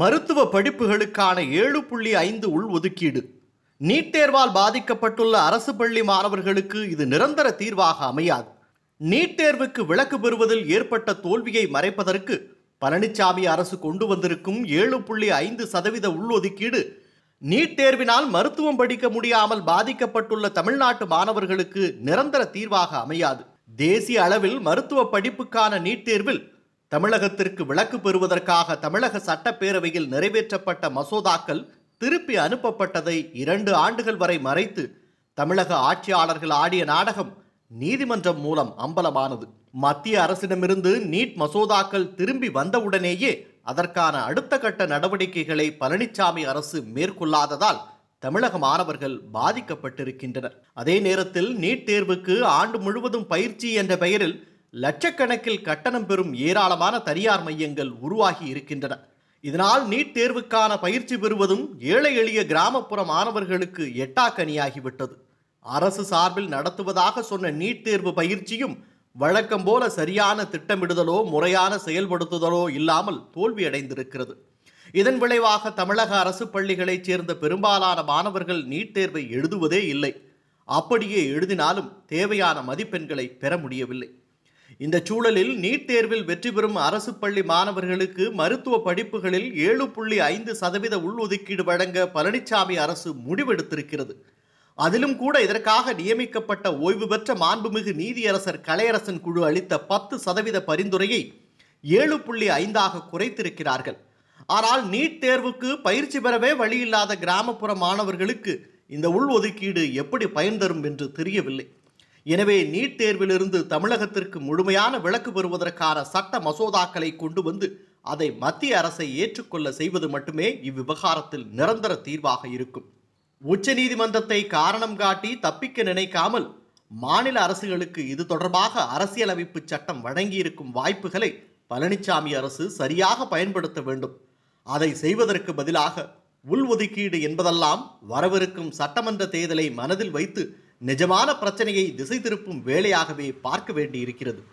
மருத்துவ படிப்புகளுக்கான ஏழு புள்ளி ஐந்து உள் ஒதுக்கீடு நீட் தேர்வால் பாதிக்கப்பட்டுள்ள அரசு பள்ளி மாணவர்களுக்கு இது நிரந்தர தீர்வாக அமையாது நீட் தேர்வுக்கு விலக்கு பெறுவதில் ஏற்பட்ட தோல்வியை மறைப்பதற்கு பழனிசாமி அரசு கொண்டு வந்திருக்கும் ஏழு புள்ளி ஐந்து சதவீத உள்ஒதுக்கீடு நீட் தேர்வினால் மருத்துவம் படிக்க முடியாமல் பாதிக்கப்பட்டுள்ள தமிழ்நாட்டு மாணவர்களுக்கு நிரந்தர தீர்வாக அமையாது தேசிய அளவில் மருத்துவ படிப்புக்கான நீட் தேர்வில் தமிழகத்திற்கு விளக்கு பெறுவதற்காக தமிழக சட்டப்பேரவையில் நிறைவேற்றப்பட்ட மசோதாக்கள் திருப்பி அனுப்பப்பட்டதை இரண்டு ஆண்டுகள் வரை மறைத்து தமிழக ஆட்சியாளர்கள் ஆடிய நாடகம் நீதிமன்றம் மூலம் அம்பலமானது மத்திய அரசிடமிருந்து நீட் மசோதாக்கள் திரும்பி வந்தவுடனேயே அதற்கான அடுத்த கட்ட நடவடிக்கைகளை பழனிசாமி அரசு மேற்கொள்ளாததால் தமிழக மாணவர்கள் பாதிக்கப்பட்டிருக்கின்றனர் அதே நேரத்தில் நீட் தேர்வுக்கு ஆண்டு முழுவதும் பயிற்சி என்ற பெயரில் லட்சக்கணக்கில் கட்டணம் பெறும் ஏராளமான தனியார் மையங்கள் உருவாகி இருக்கின்றன இதனால் நீட் தேர்வுக்கான பயிற்சி பெறுவதும் ஏழை எளிய கிராமப்புற மாணவர்களுக்கு எட்டாக்கனியாகிவிட்டது அரசு சார்பில் நடத்துவதாக சொன்ன நீட் தேர்வு பயிற்சியும் வழக்கம் போல சரியான திட்டமிடுதலோ முறையான செயல்படுத்துதலோ இல்லாமல் தோல்வியடைந்திருக்கிறது இதன் விளைவாக தமிழக அரசு பள்ளிகளைச் சேர்ந்த பெரும்பாலான மாணவர்கள் நீட் தேர்வை எழுதுவதே இல்லை அப்படியே எழுதினாலும் தேவையான மதிப்பெண்களை பெற முடியவில்லை இந்த சூழலில் நீட் தேர்வில் வெற்றி பெறும் அரசு பள்ளி மாணவர்களுக்கு மருத்துவ படிப்புகளில் ஏழு புள்ளி ஐந்து சதவீத உள்ஒதுக்கீடு வழங்க பழனிசாமி அரசு முடிவெடுத்திருக்கிறது அதிலும் கூட இதற்காக நியமிக்கப்பட்ட ஓய்வு பெற்ற மாண்புமிகு நீதியரசர் கலையரசன் குழு அளித்த பத்து சதவீத பரிந்துரையை ஏழு புள்ளி ஐந்தாக குறைத்திருக்கிறார்கள் ஆனால் நீட் தேர்வுக்கு பயிற்சி பெறவே வழியில்லாத கிராமப்புற மாணவர்களுக்கு இந்த உள்ஒதுக்கீடு எப்படி பயன் தரும் என்று தெரியவில்லை எனவே நீட் தேர்விலிருந்து தமிழகத்திற்கு முழுமையான விலக்கு பெறுவதற்கான சட்ட மசோதாக்களை கொண்டு வந்து அதை மத்திய அரசை ஏற்றுக்கொள்ள செய்வது மட்டுமே இவ்விவகாரத்தில் நிரந்தர தீர்வாக இருக்கும் உச்சநீதிமன்றத்தை காரணம் காட்டி தப்பிக்க நினைக்காமல் மாநில அரசுகளுக்கு இது தொடர்பாக அரசியலமைப்பு சட்டம் வழங்கியிருக்கும் வாய்ப்புகளை பழனிசாமி அரசு சரியாக பயன்படுத்த வேண்டும் அதை செய்வதற்கு பதிலாக உள்ஒதுக்கீடு என்பதெல்லாம் வரவிருக்கும் சட்டமன்ற தேர்தலை மனதில் வைத்து நிஜமான பிரச்சனையை திசை திருப்பும் வேலையாகவே பார்க்க வேண்டியிருக்கிறது